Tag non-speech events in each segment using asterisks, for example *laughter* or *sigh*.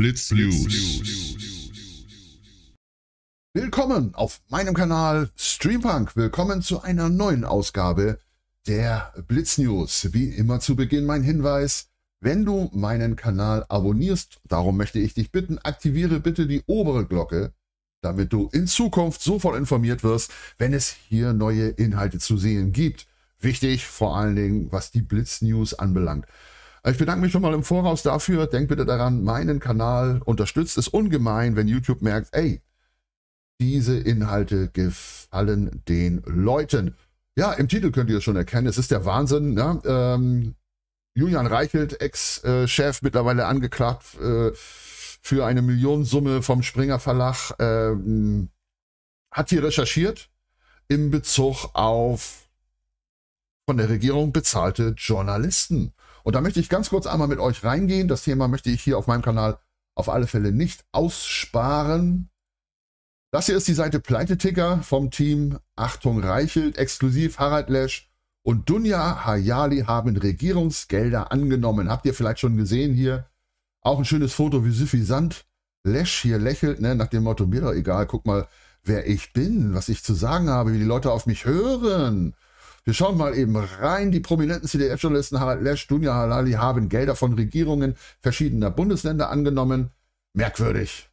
Blitz News. Willkommen auf meinem Kanal Streampunk. Willkommen zu einer neuen Ausgabe der Blitz News. Wie immer zu Beginn mein Hinweis. Wenn du meinen Kanal abonnierst, darum möchte ich dich bitten, aktiviere bitte die obere Glocke, damit du in Zukunft sofort informiert wirst, wenn es hier neue Inhalte zu sehen gibt. Wichtig vor allen Dingen, was die Blitz News anbelangt. Ich bedanke mich schon mal im Voraus dafür. Denkt bitte daran, meinen Kanal unterstützt es ungemein, wenn YouTube merkt, ey, diese Inhalte gefallen den Leuten. Ja, im Titel könnt ihr es schon erkennen. Es ist der Wahnsinn. Ne? Ähm, Julian Reichelt, Ex-Chef, mittlerweile angeklagt äh, für eine Millionensumme vom Springer Verlag, ähm, hat hier recherchiert in Bezug auf von der Regierung bezahlte Journalisten. Und da möchte ich ganz kurz einmal mit euch reingehen. Das Thema möchte ich hier auf meinem Kanal auf alle Fälle nicht aussparen. Das hier ist die Seite Pleiteticker vom Team Achtung Reichelt, exklusiv Harald Lesch und Dunja Hayali haben Regierungsgelder angenommen. Habt ihr vielleicht schon gesehen hier? Auch ein schönes Foto, wie suffisant Lesch hier lächelt, ne? nach dem Motto, mir doch egal, guck mal, wer ich bin, was ich zu sagen habe, wie die Leute auf mich hören. Wir schauen mal eben rein. Die prominenten CDF-Journalisten Harald Lesch, Dunja Halali haben Gelder von Regierungen verschiedener Bundesländer angenommen. Merkwürdig.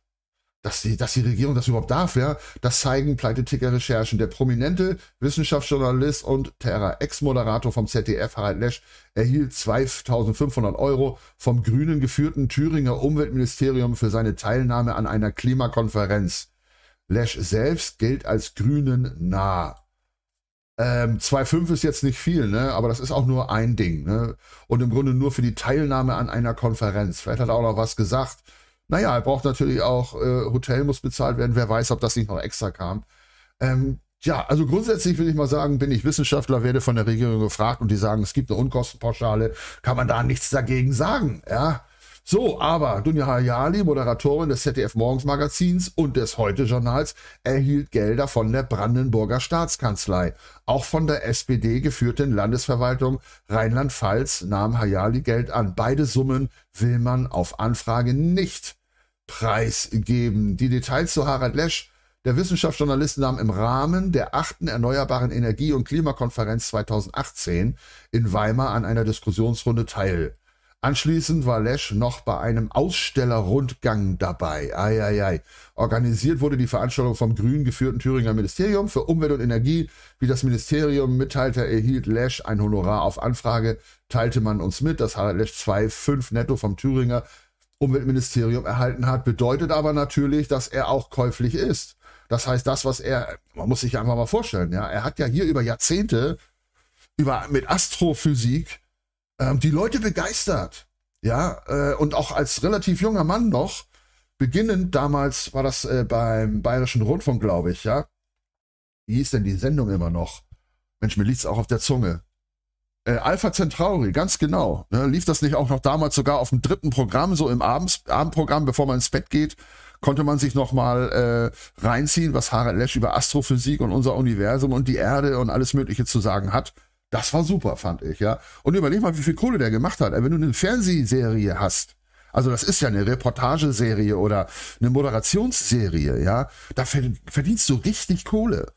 Dass die, dass die Regierung das überhaupt darf, ja, das zeigen Pleiteticker-Recherchen. Der prominente Wissenschaftsjournalist und Terra-Ex-Moderator vom ZDF, Harald Lesch, erhielt 2500 Euro vom grünen geführten Thüringer Umweltministerium für seine Teilnahme an einer Klimakonferenz. Lesch selbst gilt als grünen nah. Ähm, 2,5 ist jetzt nicht viel, ne? aber das ist auch nur ein Ding. Ne? Und im Grunde nur für die Teilnahme an einer Konferenz. Vielleicht hat er auch noch was gesagt. Naja, er braucht natürlich auch, äh, Hotel muss bezahlt werden. Wer weiß, ob das nicht noch extra kam. Ähm, ja, also grundsätzlich will ich mal sagen, bin ich Wissenschaftler, werde von der Regierung gefragt und die sagen, es gibt eine Unkostenpauschale, kann man da nichts dagegen sagen. Ja, so, aber Dunja Hayali, Moderatorin des ZDF Morgensmagazins und des Heute-Journals, erhielt Gelder von der Brandenburger Staatskanzlei. Auch von der SPD geführten Landesverwaltung Rheinland-Pfalz nahm Hayali Geld an. Beide Summen will man auf Anfrage nicht preisgeben. Die Details zu Harald Lesch der Wissenschaftsjournalist nahm im Rahmen der achten Erneuerbaren Energie- und Klimakonferenz 2018 in Weimar an einer Diskussionsrunde teil. Anschließend war Lesch noch bei einem Ausstellerrundgang dabei. Eieiei. Organisiert wurde die Veranstaltung vom grün geführten Thüringer Ministerium für Umwelt und Energie. Wie das Ministerium mitteilte, erhielt Lesch ein Honorar auf Anfrage, teilte man uns mit, dass Harald Lesch 2,5 netto vom Thüringer Umweltministerium erhalten hat, bedeutet aber natürlich, dass er auch käuflich ist. Das heißt, das, was er, man muss sich einfach mal vorstellen, ja, er hat ja hier über Jahrzehnte über, mit Astrophysik ähm, die Leute begeistert. Ja, äh, und auch als relativ junger Mann noch, beginnend damals war das äh, beim Bayerischen Rundfunk, glaube ich, ja. Wie hieß denn die Sendung immer noch? Mensch, mir liegt es auch auf der Zunge. Äh, Alpha Centauri, ganz genau. Ne? Lief das nicht auch noch damals sogar auf dem dritten Programm, so im Abends, Abendprogramm, bevor man ins Bett geht, konnte man sich nochmal äh, reinziehen, was Harald Lesch über Astrophysik und unser Universum und die Erde und alles Mögliche zu sagen hat. Das war super, fand ich, ja. Und überleg mal, wie viel Kohle der gemacht hat. Wenn du eine Fernsehserie hast, also das ist ja eine Reportageserie oder eine Moderationsserie, ja, da verdienst du richtig Kohle.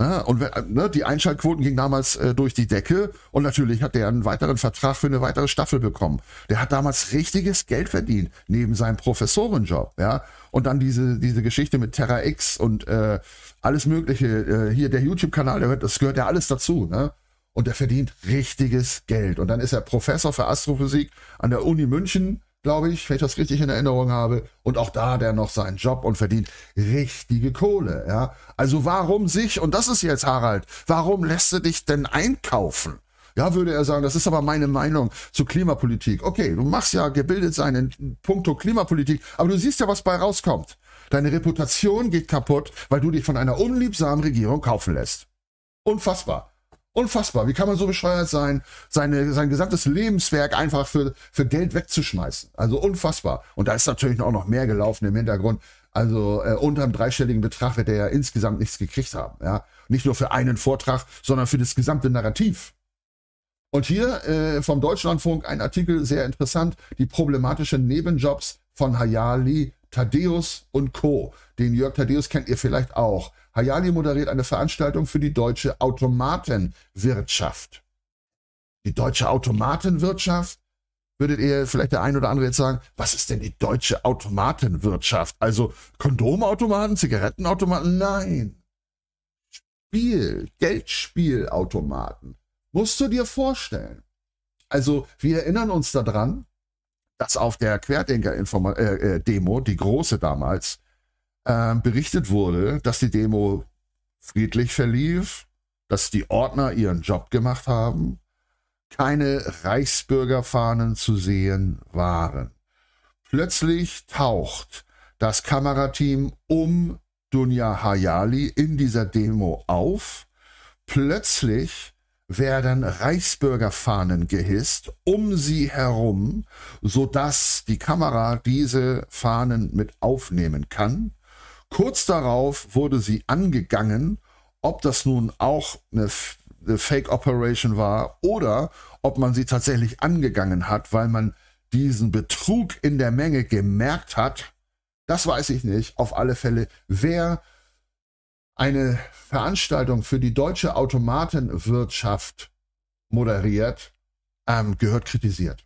Ja, und äh, ne, die Einschaltquoten gingen damals äh, durch die Decke und natürlich hat der einen weiteren Vertrag für eine weitere Staffel bekommen. Der hat damals richtiges Geld verdient neben seinem Professorenjob, ja. Und dann diese diese Geschichte mit Terra X und äh, alles Mögliche äh, hier der YouTube-Kanal, das gehört ja alles dazu, ne? und er verdient richtiges Geld. Und dann ist er Professor für Astrophysik an der Uni München, glaube ich, wenn ich das richtig in Erinnerung habe. Und auch da hat er noch seinen Job und verdient richtige Kohle. Ja? Also warum sich, und das ist jetzt Harald, warum lässt du dich denn einkaufen? Ja, würde er sagen, das ist aber meine Meinung zu Klimapolitik. Okay, du machst ja gebildet sein in puncto Klimapolitik, aber du siehst ja, was bei rauskommt. Deine Reputation geht kaputt, weil du dich von einer unliebsamen Regierung kaufen lässt. Unfassbar. Unfassbar. Wie kann man so bescheuert sein, seine, sein gesamtes Lebenswerk einfach für, für Geld wegzuschmeißen? Also unfassbar. Und da ist natürlich auch noch mehr gelaufen im Hintergrund. Also äh, unter einem dreistelligen Betrag wird er ja insgesamt nichts gekriegt haben. Ja? Nicht nur für einen Vortrag, sondern für das gesamte Narrativ. Und hier äh, vom Deutschlandfunk ein Artikel, sehr interessant, die problematischen Nebenjobs von Hayali, Thaddeus und Co. Den Jörg Thaddeus kennt ihr vielleicht auch. Hayali moderiert eine Veranstaltung für die deutsche Automatenwirtschaft. Die deutsche Automatenwirtschaft? Würdet ihr vielleicht der ein oder andere jetzt sagen, was ist denn die deutsche Automatenwirtschaft? Also Kondomautomaten, Zigarettenautomaten? Nein. Spiel, Geldspielautomaten. Musst du dir vorstellen. Also wir erinnern uns daran, dass auf der Querdenker-Demo, äh, äh die große damals, äh, berichtet wurde, dass die Demo friedlich verlief, dass die Ordner ihren Job gemacht haben, keine Reichsbürgerfahnen zu sehen waren. Plötzlich taucht das Kamerateam um Dunja Hayali in dieser Demo auf. Plötzlich werden Reichsbürgerfahnen gehisst um sie herum, sodass die Kamera diese Fahnen mit aufnehmen kann. Kurz darauf wurde sie angegangen, ob das nun auch eine, eine Fake Operation war oder ob man sie tatsächlich angegangen hat, weil man diesen Betrug in der Menge gemerkt hat. Das weiß ich nicht. Auf alle Fälle, wer eine Veranstaltung für die deutsche Automatenwirtschaft moderiert, ähm, gehört kritisiert.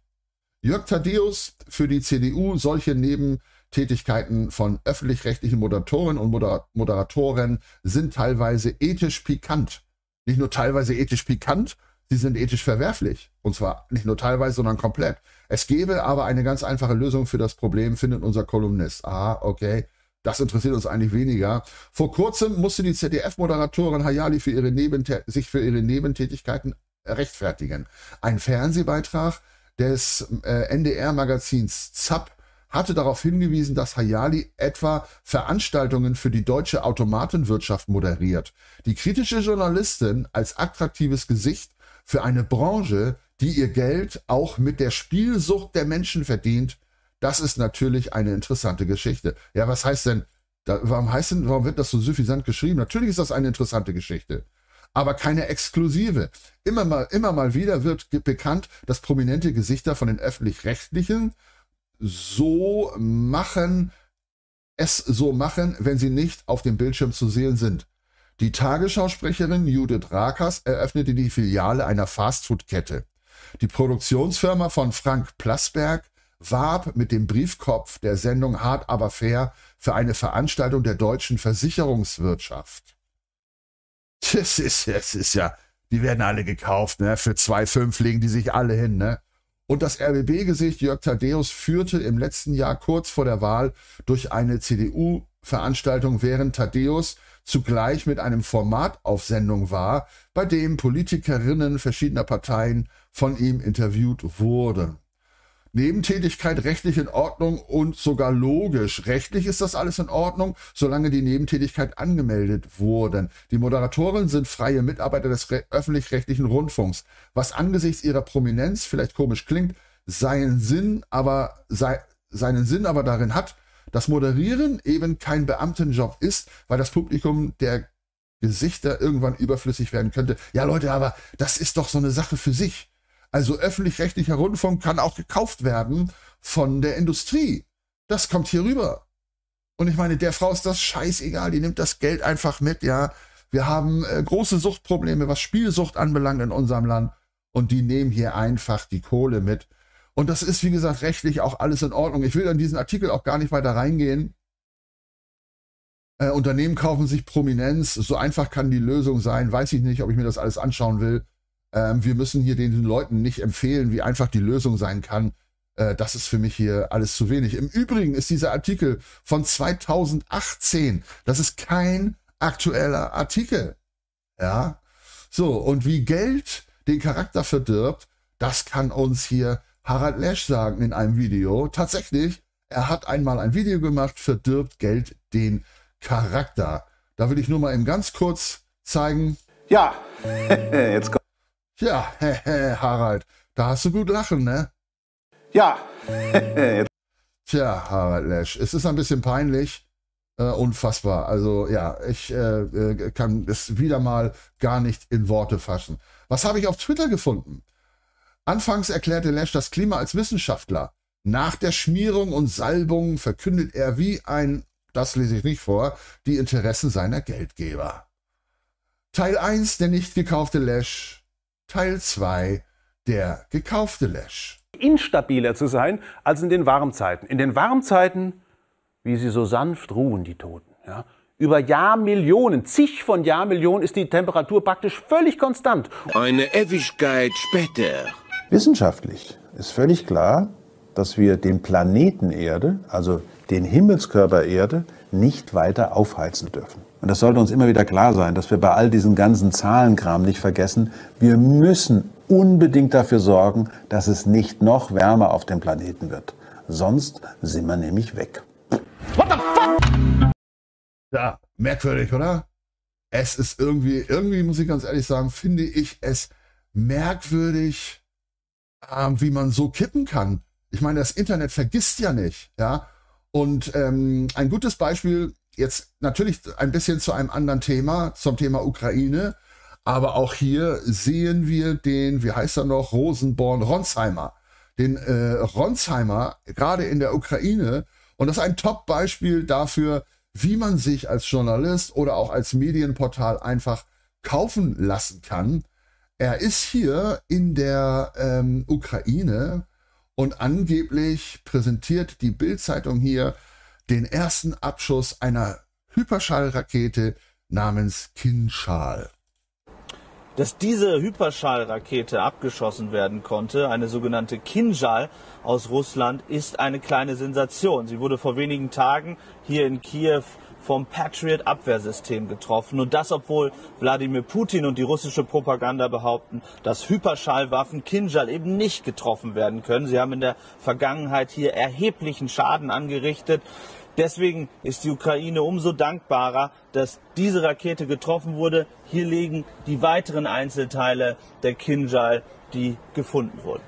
Jörg Thaddeus für die CDU solche neben Tätigkeiten von öffentlich-rechtlichen Moderatoren und Moder Moderatoren sind teilweise ethisch pikant. Nicht nur teilweise ethisch pikant, sie sind ethisch verwerflich. Und zwar nicht nur teilweise, sondern komplett. Es gäbe aber eine ganz einfache Lösung für das Problem, findet unser Kolumnist. Ah, okay. Das interessiert uns eigentlich weniger. Vor kurzem musste die ZDF-Moderatorin Hayali für ihre sich für ihre Nebentätigkeiten rechtfertigen. Ein Fernsehbeitrag des äh, NDR-Magazins ZAP hatte darauf hingewiesen, dass Hayali etwa Veranstaltungen für die deutsche Automatenwirtschaft moderiert. Die kritische Journalistin als attraktives Gesicht für eine Branche, die ihr Geld auch mit der Spielsucht der Menschen verdient, das ist natürlich eine interessante Geschichte. Ja, was heißt denn, da, warum, heißt denn warum wird das so suffisant geschrieben? Natürlich ist das eine interessante Geschichte aber keine exklusive. Immer mal, immer mal wieder wird bekannt, dass prominente Gesichter von den öffentlich-rechtlichen so machen, es so machen, wenn sie nicht auf dem Bildschirm zu sehen sind. Die Tagesschausprecherin Judith Rakers eröffnete die Filiale einer Fastfood-Kette. Die Produktionsfirma von Frank Plasberg warb mit dem Briefkopf der Sendung Hart aber fair für eine Veranstaltung der deutschen Versicherungswirtschaft. Das ist, das ist ja, die werden alle gekauft, ne? Für 2,5 legen die sich alle hin, ne? Und das RBB-Gesicht Jörg Thaddeus führte im letzten Jahr kurz vor der Wahl durch eine CDU-Veranstaltung, während Thaddeus zugleich mit einem Format auf Sendung war, bei dem Politikerinnen verschiedener Parteien von ihm interviewt wurden. Nebentätigkeit rechtlich in Ordnung und sogar logisch. Rechtlich ist das alles in Ordnung, solange die Nebentätigkeit angemeldet wurden. Die Moderatoren sind freie Mitarbeiter des öffentlich-rechtlichen Rundfunks, was angesichts ihrer Prominenz vielleicht komisch klingt, seinen Sinn aber, sei, seinen Sinn aber darin hat, dass Moderieren eben kein Beamtenjob ist, weil das Publikum der Gesichter irgendwann überflüssig werden könnte. Ja, Leute, aber das ist doch so eine Sache für sich. Also öffentlich-rechtlicher Rundfunk kann auch gekauft werden von der Industrie. Das kommt hier rüber. Und ich meine, der Frau ist das scheißegal, die nimmt das Geld einfach mit, ja. Wir haben äh, große Suchtprobleme, was Spielsucht anbelangt in unserem Land. Und die nehmen hier einfach die Kohle mit. Und das ist, wie gesagt, rechtlich auch alles in Ordnung. Ich will an diesen Artikel auch gar nicht weiter reingehen. Äh, Unternehmen kaufen sich Prominenz. So einfach kann die Lösung sein. Weiß ich nicht, ob ich mir das alles anschauen will. Ähm, wir müssen hier den Leuten nicht empfehlen, wie einfach die Lösung sein kann. Äh, das ist für mich hier alles zu wenig. Im Übrigen ist dieser Artikel von 2018. Das ist kein aktueller Artikel. Ja. So, und wie Geld den Charakter verdirbt, das kann uns hier Harald Lesch sagen in einem Video. Tatsächlich, er hat einmal ein Video gemacht, verdirbt Geld den Charakter. Da will ich nur mal eben ganz kurz zeigen. Ja, *laughs* jetzt kommt. Ja, *laughs* Harald, da hast du gut lachen, ne? Ja. *laughs* Tja, Harald Lesch, es ist ein bisschen peinlich. Äh, unfassbar. Also ja, ich äh, äh, kann es wieder mal gar nicht in Worte fassen. Was habe ich auf Twitter gefunden? Anfangs erklärte Lesch das Klima als Wissenschaftler. Nach der Schmierung und Salbung verkündet er wie ein, das lese ich nicht vor, die Interessen seiner Geldgeber. Teil 1, der nicht gekaufte Lesch, Teil 2 Der gekaufte Lash. Instabiler zu sein als in den Warmzeiten. In den Warmzeiten, wie sie so sanft ruhen, die Toten. Ja? Über Jahrmillionen, zig von Jahrmillionen ist die Temperatur praktisch völlig konstant. Eine Ewigkeit später. Wissenschaftlich ist völlig klar, dass wir den Planeten Erde, also den Himmelskörper Erde, nicht weiter aufheizen dürfen. Und das sollte uns immer wieder klar sein, dass wir bei all diesen ganzen Zahlenkram nicht vergessen, wir müssen unbedingt dafür sorgen, dass es nicht noch wärmer auf dem Planeten wird. Sonst sind wir nämlich weg. What the fuck? Ja, merkwürdig, oder? Es ist irgendwie, irgendwie muss ich ganz ehrlich sagen, finde ich es merkwürdig, äh, wie man so kippen kann. Ich meine, das Internet vergisst ja nicht, ja. Und ähm, ein gutes Beispiel, jetzt natürlich ein bisschen zu einem anderen Thema, zum Thema Ukraine, aber auch hier sehen wir den, wie heißt er noch, Rosenborn Ronsheimer. Den äh, Ronsheimer, gerade in der Ukraine. Und das ist ein Top-Beispiel dafür, wie man sich als Journalist oder auch als Medienportal einfach kaufen lassen kann. Er ist hier in der ähm, Ukraine und angeblich präsentiert die Bild-Zeitung hier den ersten Abschuss einer Hyperschallrakete namens Kinschal. Dass diese Hyperschallrakete abgeschossen werden konnte, eine sogenannte Kinjal aus Russland, ist eine kleine Sensation. Sie wurde vor wenigen Tagen hier in Kiew vom Patriot-Abwehrsystem getroffen. Und das, obwohl Wladimir Putin und die russische Propaganda behaupten, dass Hyperschallwaffen Kinjal eben nicht getroffen werden können. Sie haben in der Vergangenheit hier erheblichen Schaden angerichtet. Deswegen ist die Ukraine umso dankbarer, dass diese Rakete getroffen wurde. Hier liegen die weiteren Einzelteile der Kinjal, die gefunden wurden.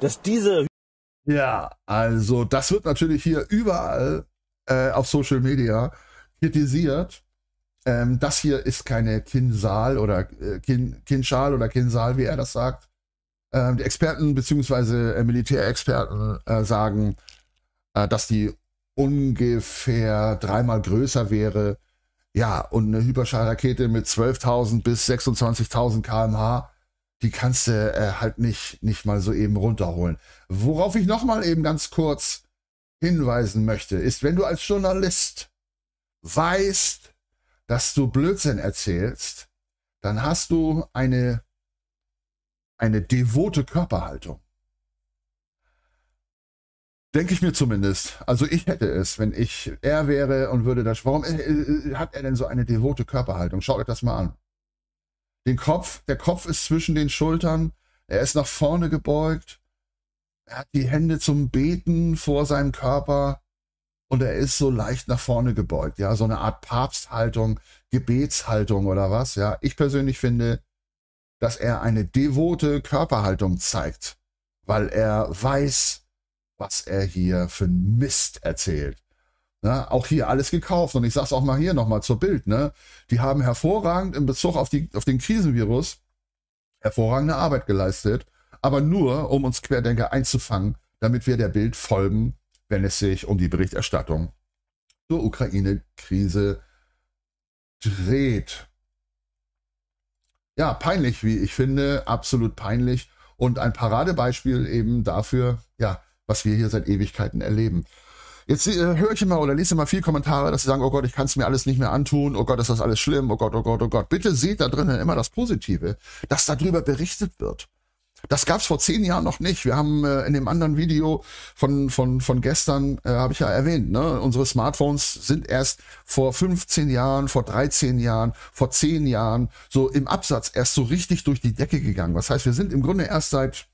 Dass diese. Ja, also das wird natürlich hier überall äh, auf Social Media kritisiert. Ähm, das hier ist keine Kinsal oder äh, Kin, Kinschal oder Kinsal, wie er das sagt. Ähm, die Experten bzw. Äh, Militärexperten äh, sagen, äh, dass die ungefähr dreimal größer wäre. Ja, und eine Hyperschallrakete mit 12.000 bis 26.000 kmh, die kannst du äh, halt nicht, nicht mal so eben runterholen. Worauf ich nochmal eben ganz kurz hinweisen möchte, ist, wenn du als Journalist weißt, dass du Blödsinn erzählst, dann hast du eine, eine devote Körperhaltung. Denke ich mir zumindest. Also ich hätte es, wenn ich er wäre und würde das. Warum äh, äh, hat er denn so eine devote Körperhaltung? Schaut euch das mal an. Den Kopf, der Kopf ist zwischen den Schultern, er ist nach vorne gebeugt, er hat die Hände zum Beten vor seinem Körper und er ist so leicht nach vorne gebeugt. Ja, so eine Art Papsthaltung, Gebetshaltung oder was. Ja, ich persönlich finde, dass er eine devote Körperhaltung zeigt, weil er weiß, was er hier für einen Mist erzählt. Ne? Auch hier alles gekauft. Und ich sage es auch mal hier nochmal zur Bild. Ne? Die haben hervorragend in Bezug auf, die, auf den Krisenvirus hervorragende Arbeit geleistet, aber nur, um uns Querdenker einzufangen, damit wir der Bild folgen, wenn es sich um die Berichterstattung zur Ukraine-Krise dreht. Ja, peinlich, wie ich finde, absolut peinlich. Und ein Paradebeispiel eben dafür, ja, was wir hier seit Ewigkeiten erleben. Jetzt äh, höre ich immer oder lese immer viel Kommentare, dass sie sagen, oh Gott, ich kann es mir alles nicht mehr antun, oh Gott, ist das alles schlimm, oh Gott, oh Gott, oh Gott. Bitte seht da drinnen immer das Positive, dass darüber berichtet wird. Das gab es vor zehn Jahren noch nicht. Wir haben äh, in dem anderen Video von, von, von gestern, äh, habe ich ja erwähnt, ne? unsere Smartphones sind erst vor 15 Jahren, vor 13 Jahren, vor 10 Jahren so im Absatz erst so richtig durch die Decke gegangen. Was heißt, wir sind im Grunde erst seit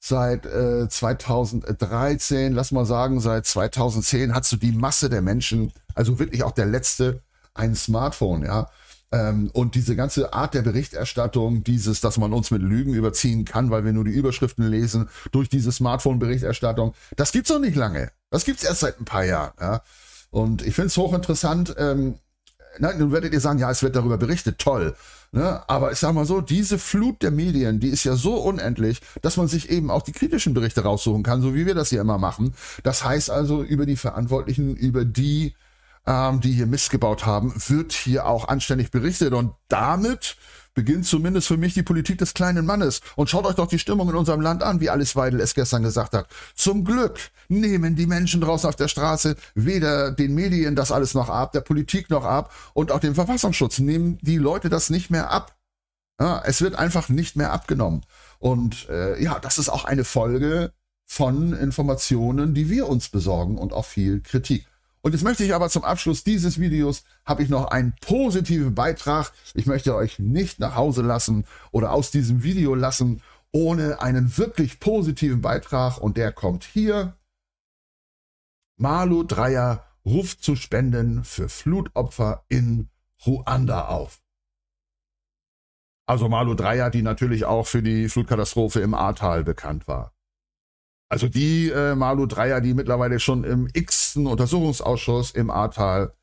seit äh, 2013, lass mal sagen, seit 2010 hast du die Masse der Menschen, also wirklich auch der letzte, ein Smartphone, ja. Ähm, und diese ganze Art der Berichterstattung, dieses, dass man uns mit Lügen überziehen kann, weil wir nur die Überschriften lesen, durch diese Smartphone-Berichterstattung, das gibt's noch nicht lange. Das gibt's erst seit ein paar Jahren, ja. Und ich finde es hochinteressant, ähm, Nein, nun werdet ihr sagen, ja, es wird darüber berichtet, toll. Ne? Aber ich sag mal so, diese Flut der Medien, die ist ja so unendlich, dass man sich eben auch die kritischen Berichte raussuchen kann, so wie wir das hier immer machen. Das heißt also, über die Verantwortlichen, über die, ähm, die hier missgebaut haben, wird hier auch anständig berichtet. Und damit beginnt zumindest für mich die Politik des kleinen Mannes. Und schaut euch doch die Stimmung in unserem Land an, wie Alice Weidel es gestern gesagt hat. Zum Glück nehmen die Menschen draußen auf der Straße weder den Medien das alles noch ab, der Politik noch ab und auch dem Verfassungsschutz nehmen die Leute das nicht mehr ab. Ja, es wird einfach nicht mehr abgenommen. Und äh, ja, das ist auch eine Folge von Informationen, die wir uns besorgen und auch viel Kritik. Und jetzt möchte ich aber zum Abschluss dieses Videos, habe ich noch einen positiven Beitrag. Ich möchte euch nicht nach Hause lassen oder aus diesem Video lassen, ohne einen wirklich positiven Beitrag. Und der kommt hier. Malu Dreier ruft zu Spenden für Flutopfer in Ruanda auf. Also Malu Dreier, die natürlich auch für die Flutkatastrophe im Ahrtal bekannt war. Also die äh, Malu Dreier, die mittlerweile schon im x-ten Untersuchungsausschuss im Ahrtal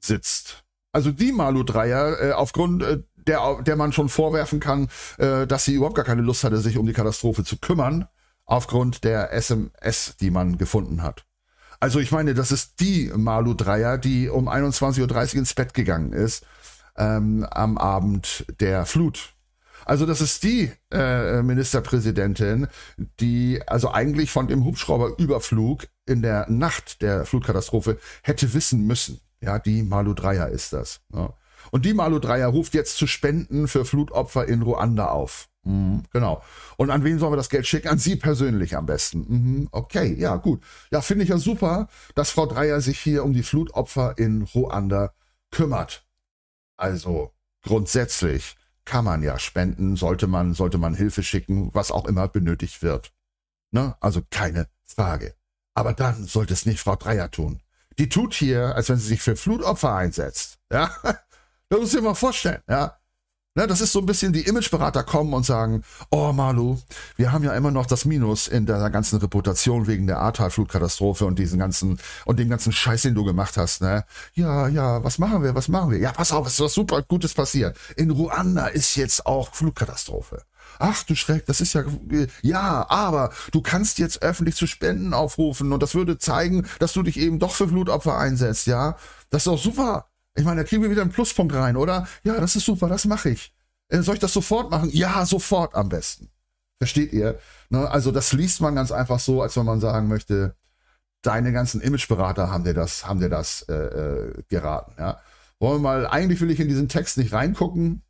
sitzt. Also die Malu Dreier, äh, aufgrund äh, der, der man schon vorwerfen kann, äh, dass sie überhaupt gar keine Lust hatte, sich um die Katastrophe zu kümmern, aufgrund der SMS, die man gefunden hat. Also ich meine, das ist die Malu Dreier, die um 21.30 Uhr ins Bett gegangen ist ähm, am Abend der Flut. Also das ist die äh, Ministerpräsidentin, die also eigentlich von dem Hubschrauberüberflug in der Nacht der Flutkatastrophe hätte wissen müssen. Ja, die Malu Dreyer ist das. Ja. Und die Malu Dreyer ruft jetzt zu Spenden für Flutopfer in Ruanda auf. Mhm, genau. Und an wen sollen wir das Geld schicken? An Sie persönlich am besten. Mhm, okay, ja, gut. Ja, finde ich ja super, dass Frau Dreyer sich hier um die Flutopfer in Ruanda kümmert. Also grundsätzlich kann man ja spenden, sollte man, sollte man Hilfe schicken, was auch immer benötigt wird. Ne? Also keine Frage. Aber dann sollte es nicht Frau Dreier tun. Die tut hier, als wenn sie sich für Flutopfer einsetzt. Ja, *laughs* das muss ich mir mal vorstellen. Ja, Ne, das ist so ein bisschen die Imageberater kommen und sagen, oh Malu, wir haben ja immer noch das Minus in deiner ganzen Reputation wegen der Ahrtal-Flutkatastrophe und diesen ganzen und dem ganzen Scheiß, den du gemacht hast. Ne? Ja, ja, was machen wir, was machen wir? Ja, pass auf, es ist was super Gutes passiert. In Ruanda ist jetzt auch Flutkatastrophe. Ach du Schreck, das ist ja. Ja, aber du kannst jetzt öffentlich zu Spenden aufrufen und das würde zeigen, dass du dich eben doch für Blutopfer einsetzt, ja? Das ist doch super. Ich meine, da kriegen wir wieder einen Pluspunkt rein, oder? Ja, das ist super, das mache ich. Äh, soll ich das sofort machen? Ja, sofort am besten. Versteht ihr? Ne? Also das liest man ganz einfach so, als wenn man sagen möchte, deine ganzen Imageberater haben dir das, haben dir das äh, äh, geraten. Ja? Wollen wir mal, eigentlich will ich in diesen Text nicht reingucken.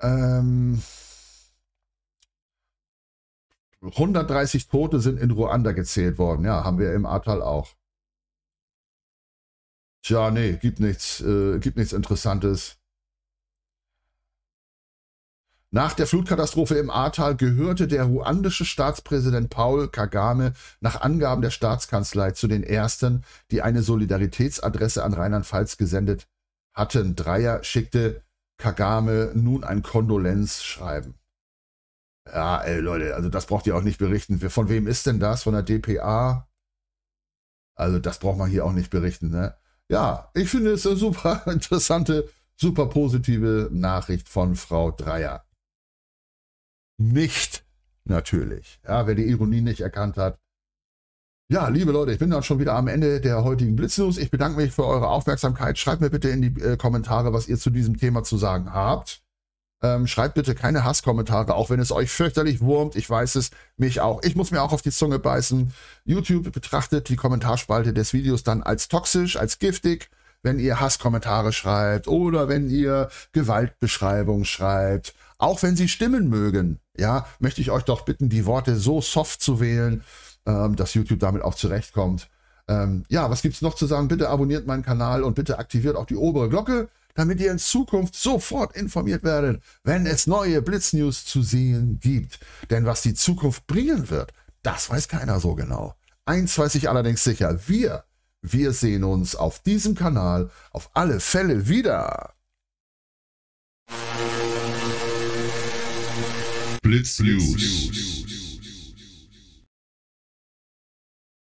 Ähm, 130 Tote sind in Ruanda gezählt worden. Ja, haben wir im Ahrtal auch. Tja, nee, gibt nichts, äh, gibt nichts Interessantes. Nach der Flutkatastrophe im Ahrtal gehörte der ruandische Staatspräsident Paul Kagame nach Angaben der Staatskanzlei zu den ersten, die eine Solidaritätsadresse an Rheinland-Pfalz gesendet hatten. Dreier schickte Kagame nun ein Kondolenzschreiben. Ja, ey Leute, also das braucht ihr auch nicht berichten. Von wem ist denn das? Von der DPA? Also das braucht man hier auch nicht berichten, ne? Ja, ich finde es eine super *laughs* interessante, super positive Nachricht von Frau Dreier. Nicht natürlich. Ja, wer die Ironie nicht erkannt hat. Ja, liebe Leute, ich bin dann schon wieder am Ende der heutigen Blitznews. Ich bedanke mich für eure Aufmerksamkeit. Schreibt mir bitte in die äh, Kommentare, was ihr zu diesem Thema zu sagen habt. Ähm, schreibt bitte keine Hasskommentare, auch wenn es euch fürchterlich wurmt. Ich weiß es, mich auch. Ich muss mir auch auf die Zunge beißen. YouTube betrachtet die Kommentarspalte des Videos dann als toxisch, als giftig, wenn ihr Hasskommentare schreibt oder wenn ihr Gewaltbeschreibung schreibt. Auch wenn sie stimmen mögen, ja, möchte ich euch doch bitten, die Worte so soft zu wählen, ähm, dass YouTube damit auch zurechtkommt. Ähm, ja, was gibt es noch zu sagen? Bitte abonniert meinen Kanal und bitte aktiviert auch die obere Glocke damit ihr in Zukunft sofort informiert werdet, wenn es neue Blitznews zu sehen gibt. Denn was die Zukunft bringen wird, das weiß keiner so genau. Eins weiß ich allerdings sicher, wir, wir sehen uns auf diesem Kanal auf alle Fälle wieder. Blitz News.